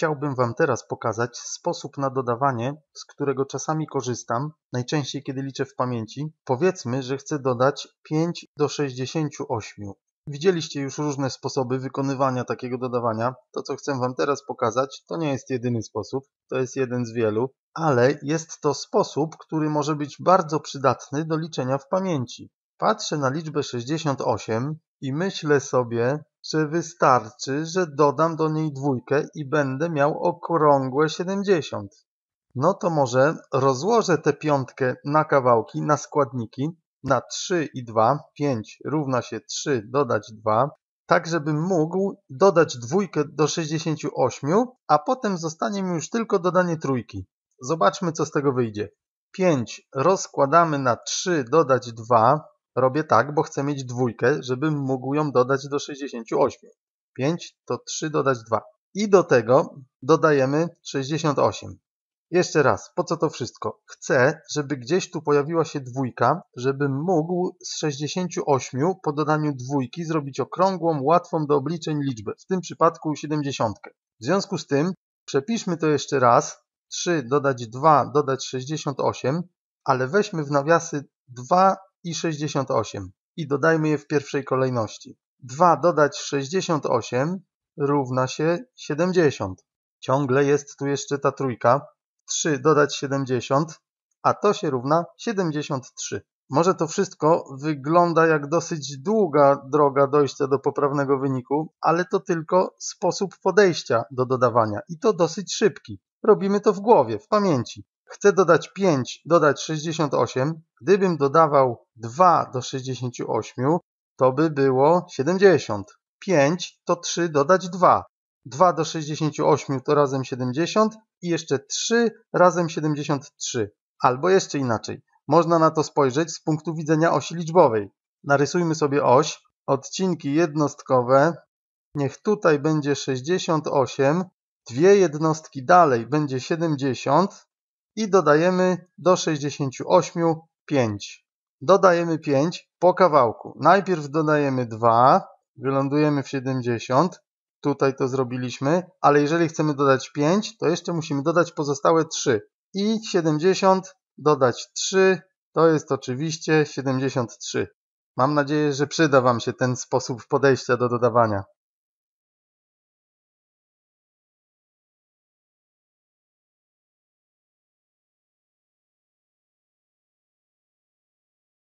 chciałbym Wam teraz pokazać sposób na dodawanie, z którego czasami korzystam, najczęściej kiedy liczę w pamięci. Powiedzmy, że chcę dodać 5 do 68. Widzieliście już różne sposoby wykonywania takiego dodawania. To, co chcę Wam teraz pokazać, to nie jest jedyny sposób, to jest jeden z wielu, ale jest to sposób, który może być bardzo przydatny do liczenia w pamięci. Patrzę na liczbę 68 i myślę sobie, czy wystarczy, że dodam do niej dwójkę i będę miał okrągłe siedemdziesiąt? No to może rozłożę tę piątkę na kawałki, na składniki, na 3 i 2, 5 równa się 3 dodać 2, tak żebym mógł dodać dwójkę do 68, a potem zostanie mi już tylko dodanie trójki. Zobaczmy co z tego wyjdzie. 5 rozkładamy na 3 dodać 2, Robię tak, bo chcę mieć dwójkę, żebym mógł ją dodać do 68. 5 to 3 dodać 2. I do tego dodajemy 68. Jeszcze raz, po co to wszystko? Chcę, żeby gdzieś tu pojawiła się dwójka, żebym mógł z 68 po dodaniu dwójki zrobić okrągłą, łatwą do obliczeń liczbę, w tym przypadku 70. W związku z tym przepiszmy to jeszcze raz, 3 dodać 2 dodać 68, ale weźmy w nawiasy 2 i 68 i dodajmy je w pierwszej kolejności. 2 dodać 68 równa się 70. Ciągle jest tu jeszcze ta trójka. 3 dodać 70, a to się równa 73. Może to wszystko wygląda jak dosyć długa droga dojścia do poprawnego wyniku, ale to tylko sposób podejścia do dodawania i to dosyć szybki. Robimy to w głowie, w pamięci. Chcę dodać 5, dodać 68. Gdybym dodawał 2 do 68, to by było 70. 5 to 3 dodać 2. 2 do 68 to razem 70 i jeszcze 3 razem 73. Albo jeszcze inaczej. Można na to spojrzeć z punktu widzenia osi liczbowej. Narysujmy sobie oś. Odcinki jednostkowe. Niech tutaj będzie 68. Dwie jednostki dalej będzie 70 i dodajemy do 68 5. Dodajemy 5 po kawałku. Najpierw dodajemy 2, wylądujemy w 70, tutaj to zrobiliśmy, ale jeżeli chcemy dodać 5, to jeszcze musimy dodać pozostałe 3. I 70 dodać 3, to jest oczywiście 73. Mam nadzieję, że przyda Wam się ten sposób podejścia do dodawania.